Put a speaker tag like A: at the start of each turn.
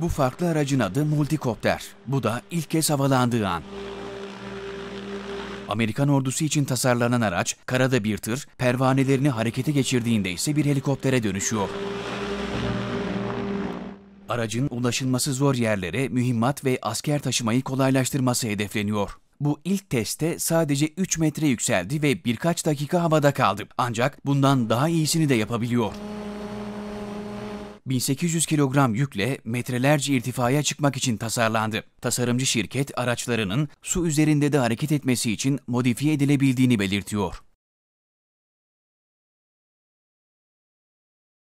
A: Bu farklı aracın adı Multikopter. Bu da ilk kez havalandığı an. Amerikan ordusu için tasarlanan araç karada bir tır, pervanelerini harekete geçirdiğinde ise bir helikoptere dönüşüyor. Aracın ulaşılması zor yerlere mühimmat ve asker taşımayı kolaylaştırması hedefleniyor. Bu ilk testte sadece 3 metre yükseldi ve birkaç dakika havada kaldı. Ancak bundan daha iyisini de yapabiliyor. 1800 kilogram yükle metrelerce irtifaya çıkmak için tasarlandı. Tasarımcı şirket araçlarının su üzerinde de hareket etmesi için modifiye edilebildiğini belirtiyor.